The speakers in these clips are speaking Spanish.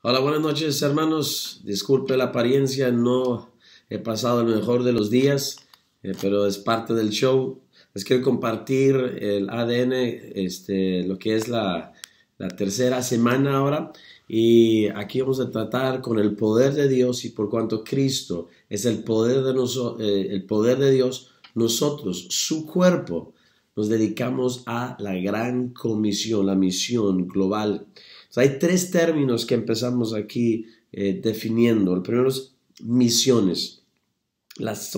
Hola, buenas noches hermanos. Disculpe la apariencia, no he pasado el mejor de los días, eh, pero es parte del show. Les quiero compartir el ADN, este, lo que es la, la tercera semana ahora. Y aquí vamos a tratar con el poder de Dios y por cuanto Cristo es el poder de, nosotros eh, el poder de Dios, nosotros, su cuerpo, nos dedicamos a la gran comisión, la misión global hay tres términos que empezamos aquí eh, definiendo. El primero es misiones. Las,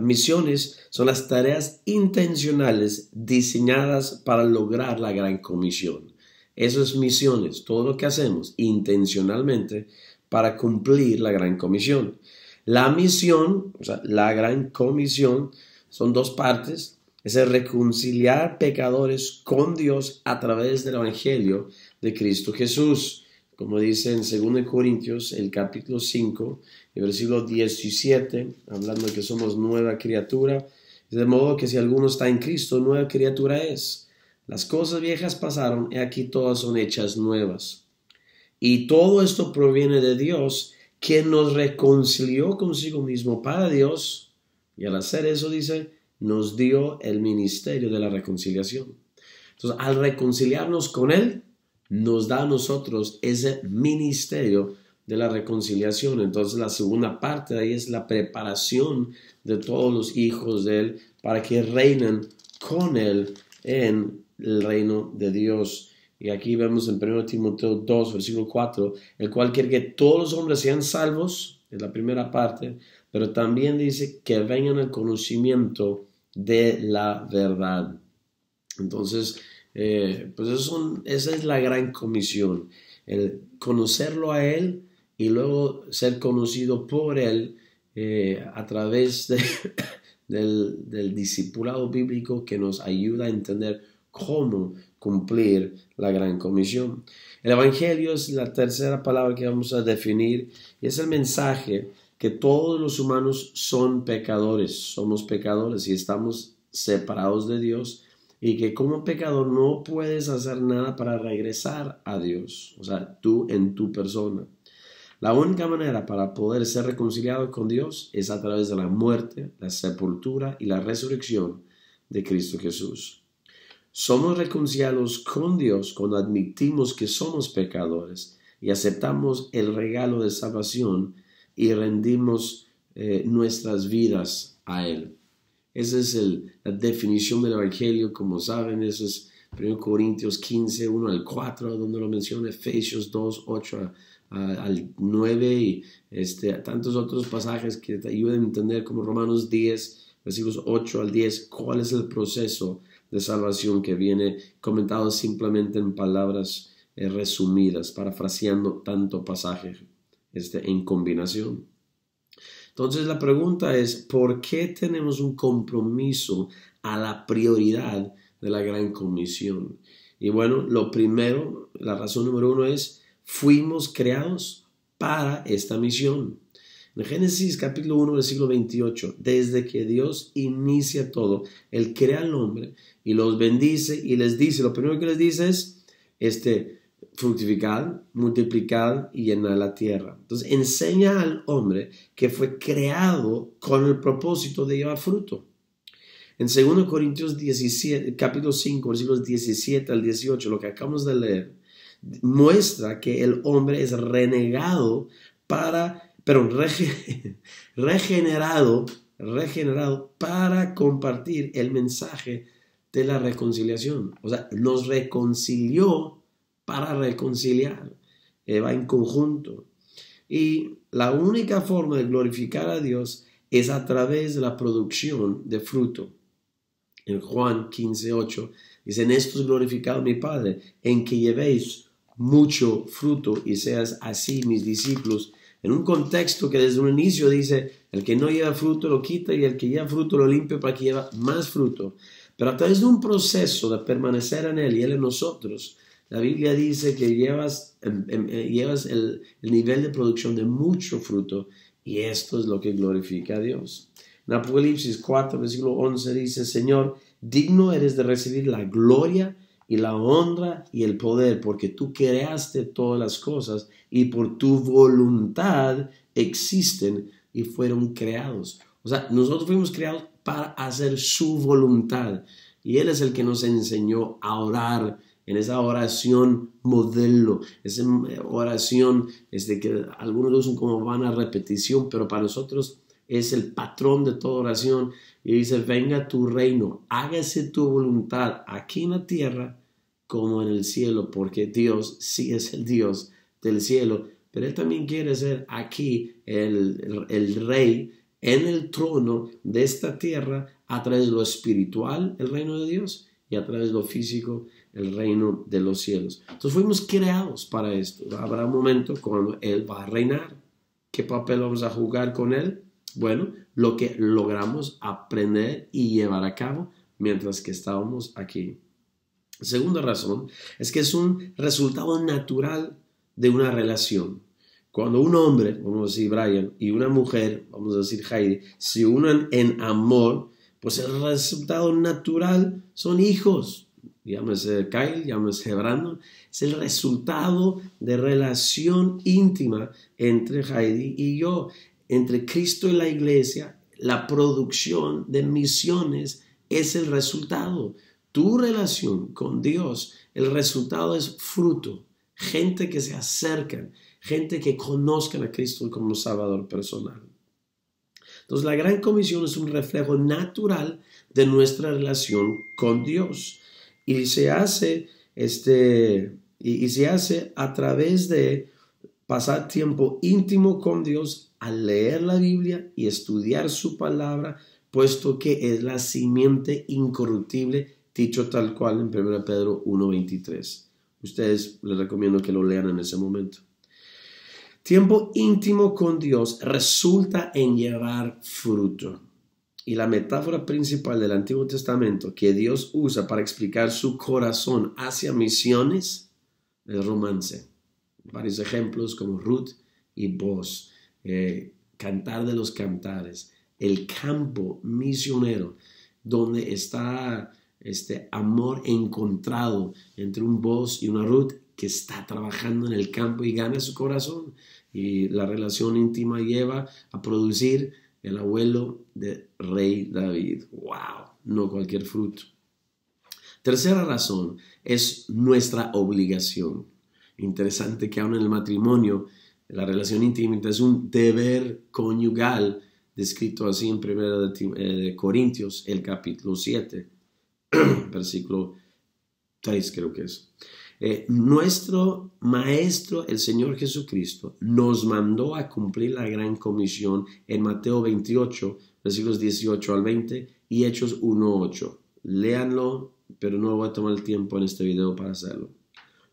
misiones son las tareas intencionales diseñadas para lograr la gran comisión. Eso misiones, todo lo que hacemos intencionalmente para cumplir la gran comisión. La misión, o sea, la gran comisión, son dos partes. Es el reconciliar pecadores con Dios a través del Evangelio de Cristo Jesús. Como dice en 2 Corintios, el capítulo 5, el versículo 17, hablando de que somos nueva criatura, de modo que si alguno está en Cristo, nueva criatura es. Las cosas viejas pasaron, y aquí todas son hechas nuevas. Y todo esto proviene de Dios, quien nos reconcilió consigo mismo para Dios, y al hacer eso, dice, nos dio el ministerio de la reconciliación. Entonces, al reconciliarnos con Él, nos da a nosotros ese ministerio de la reconciliación. Entonces la segunda parte de ahí es la preparación de todos los hijos de Él para que reinen con Él en el reino de Dios. Y aquí vemos en 1 Timoteo 2, versículo 4, el cual quiere que todos los hombres sean salvos, es la primera parte, pero también dice que vengan al conocimiento de la verdad. Entonces, eh, pues esa es la gran comisión, el conocerlo a Él y luego ser conocido por Él eh, a través del, del discipulado bíblico que nos ayuda a entender cómo cumplir la gran comisión. El Evangelio es la tercera palabra que vamos a definir y es el mensaje que todos los humanos son pecadores, somos pecadores y estamos separados de Dios y que como pecador no puedes hacer nada para regresar a Dios, o sea, tú en tu persona. La única manera para poder ser reconciliado con Dios es a través de la muerte, la sepultura y la resurrección de Cristo Jesús. Somos reconciliados con Dios cuando admitimos que somos pecadores y aceptamos el regalo de salvación y rendimos eh, nuestras vidas a Él. Esa es el, la definición del Evangelio, como saben, eso es 1 Corintios 15, 1 al 4, donde lo menciona, Efesios 2, 8 al 9 y este, tantos otros pasajes que te ayudan a entender, como Romanos 10, versículos 8 al 10, cuál es el proceso de salvación que viene comentado simplemente en palabras eh, resumidas, parafraseando tanto pasaje este, en combinación. Entonces la pregunta es, ¿por qué tenemos un compromiso a la prioridad de la gran comisión? Y bueno, lo primero, la razón número uno es, fuimos creados para esta misión. En Génesis capítulo 1, versículo 28, desde que Dios inicia todo, Él crea al hombre y los bendice y les dice, lo primero que les dice es, este, fructificad, multiplicad y llenad la tierra. Entonces enseña al hombre que fue creado con el propósito de llevar fruto. En 2 Corintios 17, capítulo 5, versículos 17 al 18, lo que acabamos de leer, muestra que el hombre es renegado para, pero regenerado, regenerado para compartir el mensaje de la reconciliación. O sea, nos reconcilió para reconciliar, eh, va en conjunto. Y la única forma de glorificar a Dios es a través de la producción de fruto. En Juan 15, 8 dice, en esto es glorificado mi Padre, en que llevéis mucho fruto y seas así mis discípulos. En un contexto que desde un inicio dice, el que no lleva fruto lo quita y el que lleva fruto lo limpia para que lleva más fruto. Pero a través de un proceso de permanecer en Él y Él en nosotros, la Biblia dice que llevas, eh, llevas el, el nivel de producción de mucho fruto y esto es lo que glorifica a Dios. En Apocalipsis 4, versículo 11 dice, Señor, digno eres de recibir la gloria y la honra y el poder, porque tú creaste todas las cosas y por tu voluntad existen y fueron creados. O sea, nosotros fuimos creados para hacer su voluntad. Y Él es el que nos enseñó a orar en esa oración modelo, esa em, oración de este, que algunos lo usan como van a repetición, pero para nosotros es el patrón de toda oración y dice, venga tu reino, hágase tu voluntad aquí en la tierra como en el cielo, porque Dios sí es el Dios del cielo, pero Él también quiere ser aquí el, el rey en el trono de esta tierra a través de lo espiritual, el reino de Dios, y a través de lo físico, el reino de los cielos. Entonces fuimos creados para esto. Habrá un momento cuando Él va a reinar. ¿Qué papel vamos a jugar con Él? Bueno, lo que logramos aprender y llevar a cabo mientras que estábamos aquí. Segunda razón es que es un resultado natural de una relación. Cuando un hombre, vamos a decir Brian, y una mujer, vamos a decir Heidi, se unen en amor, pues el resultado natural son hijos llámese Kyle, llámese Brandon, es el resultado de relación íntima entre Heidi y yo, entre Cristo y la iglesia, la producción de misiones es el resultado. Tu relación con Dios, el resultado es fruto, gente que se acerca, gente que conozca a Cristo como Salvador personal. Entonces la gran comisión es un reflejo natural de nuestra relación con Dios y se hace, este, y, se hace a través de pasar tiempo íntimo con Dios al leer la Biblia y estudiar su palabra, puesto que es la simiente incorruptible, dicho tal cual en 1 Pedro 1.23. Ustedes les recomiendo que lo lean en ese momento. Tiempo íntimo con Dios resulta en llevar fruto. Y la metáfora principal del Antiguo Testamento que Dios usa para explicar su corazón hacia misiones es romance. Varios ejemplos como Ruth y Boz, eh, Cantar de los Cantares, el campo misionero, donde está este amor encontrado entre un Boz y una Ruth que está trabajando en el campo y gana su corazón. Y la relación íntima lleva a producir el abuelo de rey David. ¡Wow! No cualquier fruto. Tercera razón es nuestra obligación. Interesante que aún en el matrimonio, la relación íntima es un deber conyugal, descrito así en 1 eh, Corintios, el capítulo 7, versículo 3 creo que es. Eh, nuestro Maestro, el Señor Jesucristo, nos mandó a cumplir la gran comisión en Mateo 28, versículos 18 al 20 y Hechos 1.8. Léanlo, pero no voy a tomar el tiempo en este video para hacerlo.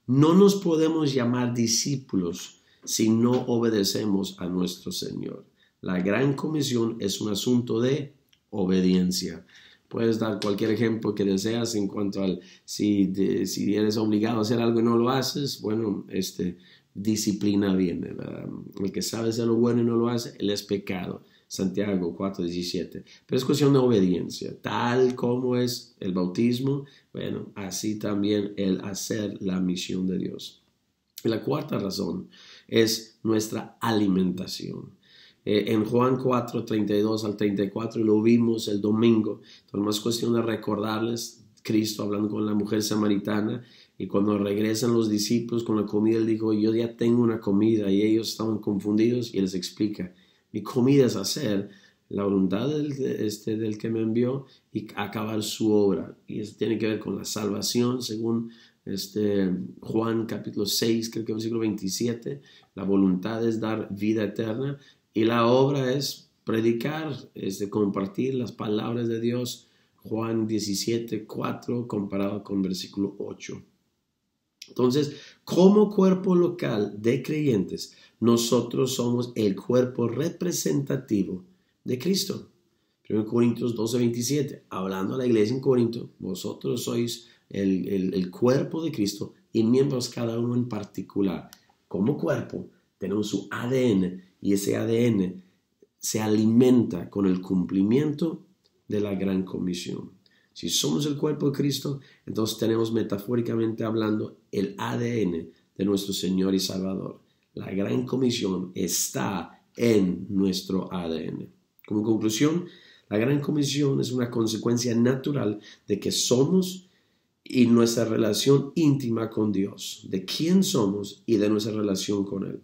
No nos podemos llamar discípulos si no obedecemos a nuestro Señor. La gran comisión es un asunto de obediencia. Puedes dar cualquier ejemplo que deseas en cuanto al si, si eres obligado a hacer algo y no lo haces, bueno, este, disciplina viene. El que sabe hacer lo bueno y no lo hace, él es pecado. Santiago 4:17. Pero es cuestión de obediencia. Tal como es el bautismo, bueno, así también el hacer la misión de Dios. Y la cuarta razón es nuestra alimentación. Eh, en Juan 4, 32 al 34, lo vimos el domingo. Entonces, más cuestión de recordarles, Cristo hablando con la mujer samaritana, y cuando regresan los discípulos con la comida, él dijo, yo ya tengo una comida, y ellos estaban confundidos, y les explica, mi comida es hacer la voluntad del, este, del que me envió y acabar su obra. Y eso tiene que ver con la salvación, según este, Juan capítulo 6, creo que siglo 27, la voluntad es dar vida eterna y la obra es predicar, es de compartir las palabras de Dios. Juan 17, 4 comparado con versículo 8. Entonces, como cuerpo local de creyentes, nosotros somos el cuerpo representativo de Cristo. 1 Corintios 12, 27, hablando a la iglesia en Corinto, vosotros sois el, el cuerpo de Cristo y miembros cada uno en particular. Como cuerpo, tenemos su ADN y ese ADN se alimenta con el cumplimiento de la gran comisión. Si somos el cuerpo de Cristo, entonces tenemos metafóricamente hablando el ADN de nuestro Señor y Salvador. La gran comisión está en nuestro ADN. Como conclusión, la gran comisión es una consecuencia natural de que somos y nuestra relación íntima con Dios, de quién somos y de nuestra relación con Él.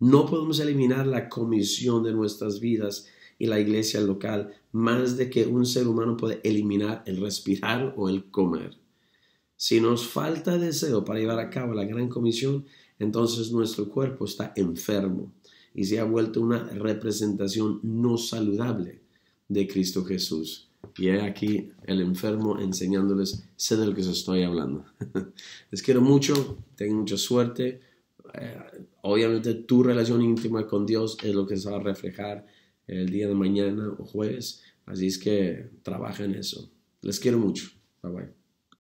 No podemos eliminar la comisión de nuestras vidas y la iglesia local más de que un ser humano puede eliminar el respirar o el comer. Si nos falta deseo para llevar a cabo la gran comisión, entonces nuestro cuerpo está enfermo y se ha vuelto una representación no saludable de Cristo Jesús. Y he aquí el enfermo enseñándoles, sé de lo que os estoy hablando. Les quiero mucho, Tengo mucha suerte. Eh, obviamente tu relación íntima con Dios es lo que se va a reflejar el día de mañana o jueves. Así es que trabaja en eso. Les quiero mucho. Bye bye.